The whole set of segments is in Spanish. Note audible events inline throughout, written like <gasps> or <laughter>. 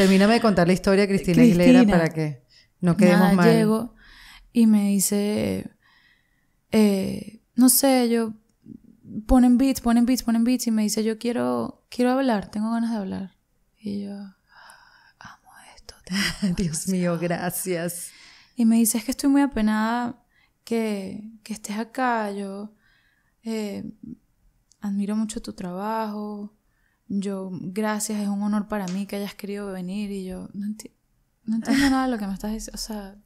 Termíname de contar la historia, Cristina, Cristina Aguilera, para que no quedemos mal. Llego y me dice, eh, no sé, yo ponen beats, ponen beats, ponen beats y me dice, yo quiero, quiero hablar, tengo ganas de hablar. Y yo, amo esto. <laughs> Dios mío, gracias. Y me dice, es que estoy muy apenada que, estés acá, yo eh, admiro mucho tu trabajo, yo, gracias, es un honor para mí que hayas querido venir y yo, no, entiendo nada de lo que me estás diciendo, o sea,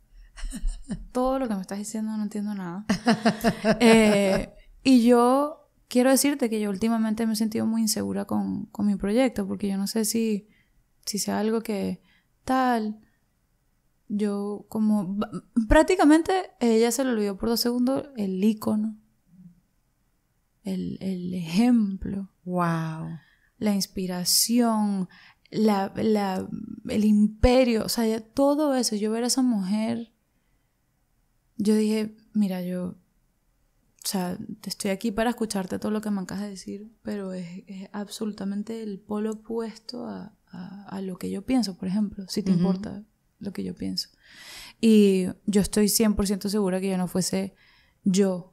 todo lo que me estás diciendo no entiendo nada. <laughs> Eh, y yo quiero decirte que yo últimamente me he sentido muy insegura con, mi proyecto, porque yo no sé si, si sea algo que tal, yo como prácticamente ella se le olvidó por dos segundos el icono el ejemplo wow la inspiración, el imperio, o sea, todo eso, yo ver a esa mujer, yo dije, mira, yo, o sea, estoy aquí para escucharte todo lo que me acabas de decir, pero es, absolutamente el polo opuesto a, lo que yo pienso, por ejemplo, si te importa lo que yo pienso. Y yo estoy 100% segura que yo no fuese yo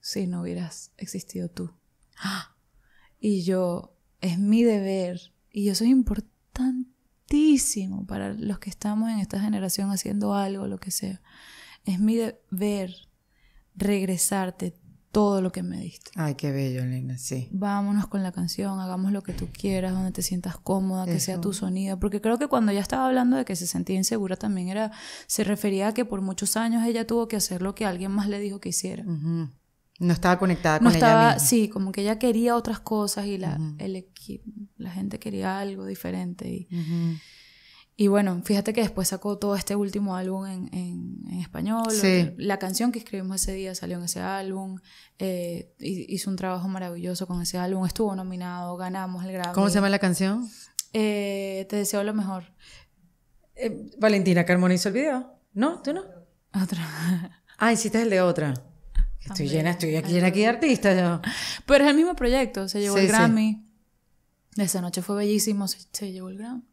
si no hubieras existido tú. <gasps> Y yo es mi deber y eso es importantísimo para los que estamos en esta generación haciendo algo, lo que sea. Es mi deber regresarte todo lo que me diste. Ay, qué bello, Elena, sí. Vámonos con la canción, hagamos lo que tú quieras, donde te sientas cómoda, que sea tu sonido. Porque creo que cuando ya estaba hablando de que se sentía insegura también era, se refería a que por muchos años ella tuvo que hacer lo que alguien más le dijo que hiciera. No estaba conectada con no estaba, ella Sí, como que ella quería otras cosas y la, el la gente quería algo diferente. Y, bueno, fíjate que después sacó todo este último álbum en, español. La canción que escribimos ese día salió en ese álbum. Eh, hizo un trabajo maravilloso con ese álbum. Estuvo nominado, ganamos el Grammy. ¿Cómo se llama la canción? Eh, te deseo lo mejor. Eh, Valentina Carmona hizo el video. ¿No? ¿Tú no? Otra. Ah, hiciste el de otra. Estoy llena, estoy aquí, llena aquí de artistas. Yo. Pero es el mismo proyecto, se llevó el Grammy. Esa noche fue bellísimo, se llevó el Grammy.